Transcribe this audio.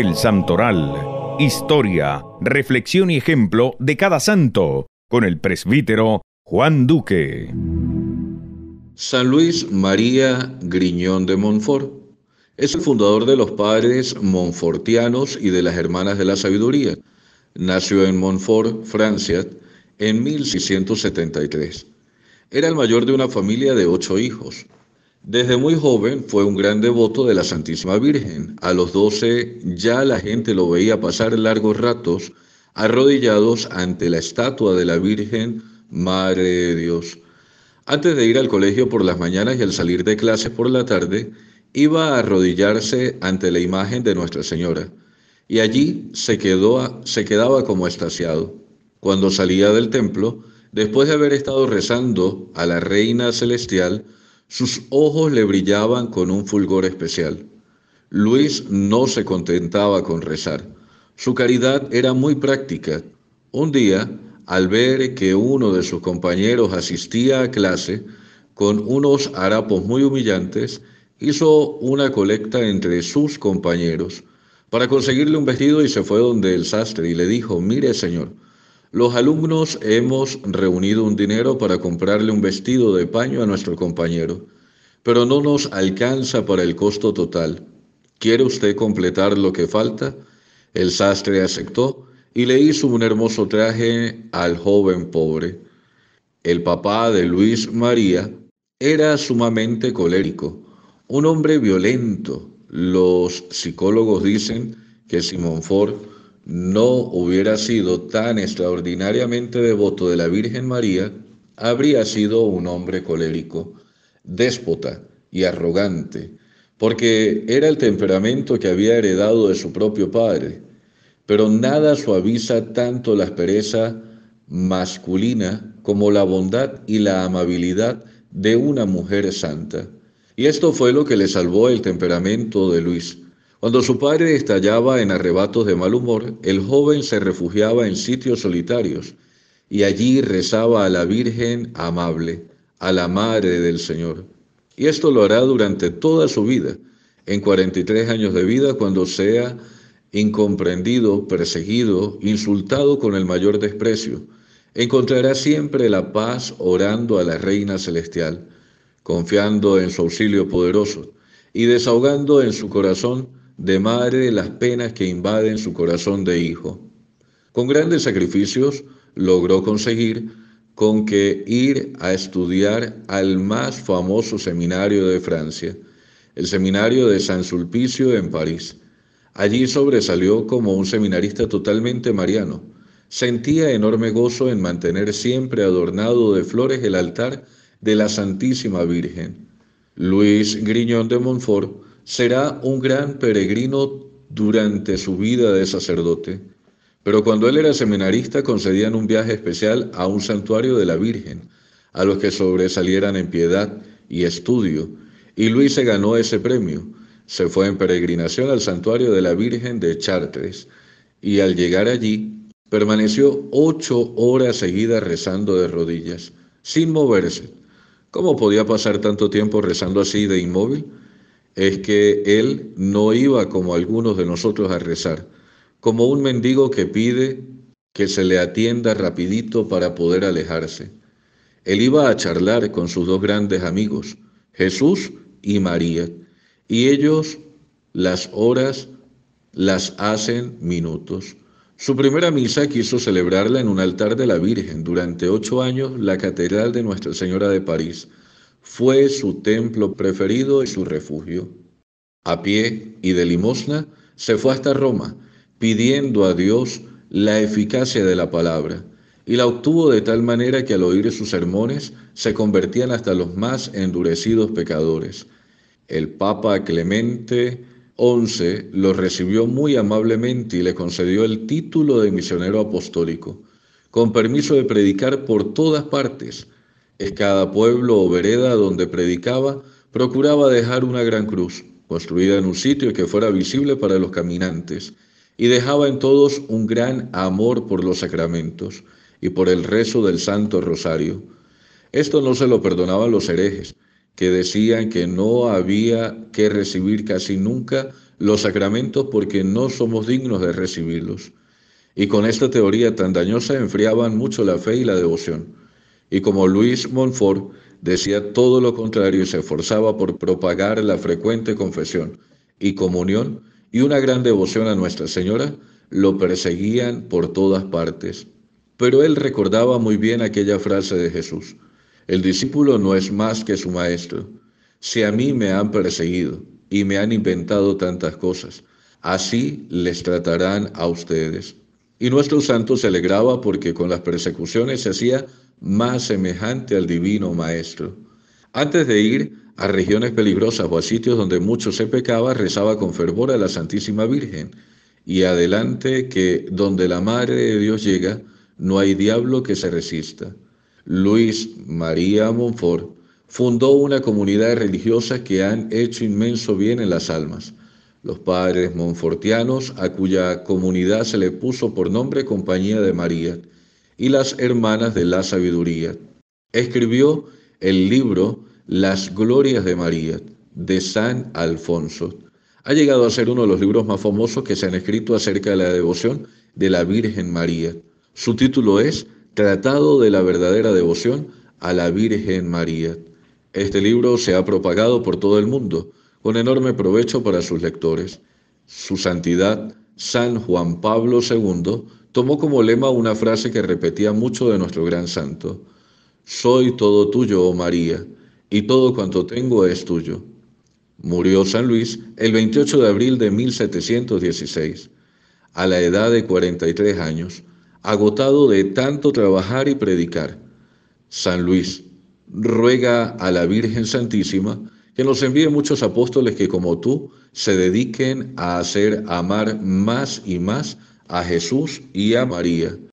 El Santoral. Historia, reflexión y ejemplo de cada santo, con el presbítero Juan Duque. San Luis María Griñón de Montfort es el fundador de los padres monfortianos y de las Hermanas de la Sabiduría. Nació en Montfort, Francia, en 1673. Era el mayor de una familia de ocho hijos. Desde muy joven fue un gran devoto de la Santísima Virgen. A los doce ya la gente lo veía pasar largos ratos arrodillados ante la estatua de la Virgen Madre de Dios. Antes de ir al colegio por las mañanas y al salir de clases por la tarde, iba a arrodillarse ante la imagen de Nuestra Señora y allí se, se quedaba como estasiado. Cuando salía del templo, después de haber estado rezando a la Reina Celestial, sus ojos le brillaban con un fulgor especial. Luis no se contentaba con rezar. Su caridad era muy práctica. Un día, al ver que uno de sus compañeros asistía a clase con unos harapos muy humillantes, hizo una colecta entre sus compañeros para conseguirle un vestido y se fue donde el sastre y le dijo, mire señor, los alumnos hemos reunido un dinero para comprarle un vestido de paño a nuestro compañero, pero no nos alcanza para el costo total. ¿Quiere usted completar lo que falta? El sastre aceptó y le hizo un hermoso traje al joven pobre. El papá de Luis María era sumamente colérico, un hombre violento. Los psicólogos dicen que Simón Ford no hubiera sido tan extraordinariamente devoto de la Virgen María, habría sido un hombre colérico, déspota y arrogante, porque era el temperamento que había heredado de su propio padre. Pero nada suaviza tanto la aspereza masculina como la bondad y la amabilidad de una mujer santa. Y esto fue lo que le salvó el temperamento de Luis cuando su padre estallaba en arrebatos de mal humor, el joven se refugiaba en sitios solitarios y allí rezaba a la Virgen amable, a la Madre del Señor. Y esto lo hará durante toda su vida, en 43 años de vida, cuando sea incomprendido, perseguido, insultado con el mayor desprecio. Encontrará siempre la paz orando a la Reina Celestial, confiando en su auxilio poderoso y desahogando en su corazón de madre las penas que invaden su corazón de hijo. Con grandes sacrificios logró conseguir con que ir a estudiar al más famoso seminario de Francia, el seminario de San Sulpicio en París. Allí sobresalió como un seminarista totalmente mariano. Sentía enorme gozo en mantener siempre adornado de flores el altar de la Santísima Virgen. Luis Griñón de Montfort será un gran peregrino durante su vida de sacerdote, pero cuando él era seminarista concedían un viaje especial a un santuario de la Virgen, a los que sobresalieran en piedad y estudio, y Luis se ganó ese premio. Se fue en peregrinación al santuario de la Virgen de Chartres, y al llegar allí permaneció ocho horas seguidas rezando de rodillas, sin moverse. ¿Cómo podía pasar tanto tiempo rezando así de inmóvil? es que él no iba como algunos de nosotros a rezar, como un mendigo que pide que se le atienda rapidito para poder alejarse. Él iba a charlar con sus dos grandes amigos, Jesús y María, y ellos las horas las hacen minutos. Su primera misa quiso celebrarla en un altar de la Virgen durante ocho años, la Catedral de Nuestra Señora de París fue su templo preferido y su refugio. A pie y de limosna se fue hasta Roma, pidiendo a Dios la eficacia de la palabra, y la obtuvo de tal manera que al oír sus sermones se convertían hasta los más endurecidos pecadores. El Papa Clemente XI lo recibió muy amablemente y le concedió el título de misionero apostólico, con permiso de predicar por todas partes, cada pueblo o vereda donde predicaba, procuraba dejar una gran cruz, construida en un sitio que fuera visible para los caminantes, y dejaba en todos un gran amor por los sacramentos y por el rezo del Santo Rosario. Esto no se lo perdonaban los herejes, que decían que no había que recibir casi nunca los sacramentos porque no somos dignos de recibirlos. Y con esta teoría tan dañosa enfriaban mucho la fe y la devoción y como Luis Montfort decía todo lo contrario y se esforzaba por propagar la frecuente confesión y comunión y una gran devoción a Nuestra Señora, lo perseguían por todas partes. Pero él recordaba muy bien aquella frase de Jesús, el discípulo no es más que su maestro. Si a mí me han perseguido y me han inventado tantas cosas, así les tratarán a ustedes. Y nuestro santo se alegraba porque con las persecuciones se hacía más semejante al divino Maestro. Antes de ir a regiones peligrosas o a sitios donde mucho se pecaba, rezaba con fervor a la Santísima Virgen. Y adelante que donde la Madre de Dios llega, no hay diablo que se resista. Luis María Monfort fundó una comunidad religiosa que han hecho inmenso bien en las almas. Los padres monfortianos, a cuya comunidad se le puso por nombre Compañía de María, y las Hermanas de la Sabiduría. Escribió el libro Las Glorias de María, de San Alfonso. Ha llegado a ser uno de los libros más famosos que se han escrito acerca de la devoción de la Virgen María. Su título es Tratado de la verdadera devoción a la Virgen María. Este libro se ha propagado por todo el mundo, con enorme provecho para sus lectores. Su santidad, San Juan Pablo II, tomó como lema una frase que repetía mucho de nuestro gran santo. Soy todo tuyo, oh María, y todo cuanto tengo es tuyo. Murió San Luis el 28 de abril de 1716, a la edad de 43 años, agotado de tanto trabajar y predicar. San Luis ruega a la Virgen Santísima que nos envíe muchos apóstoles que como tú se dediquen a hacer amar más y más a Jesús y a María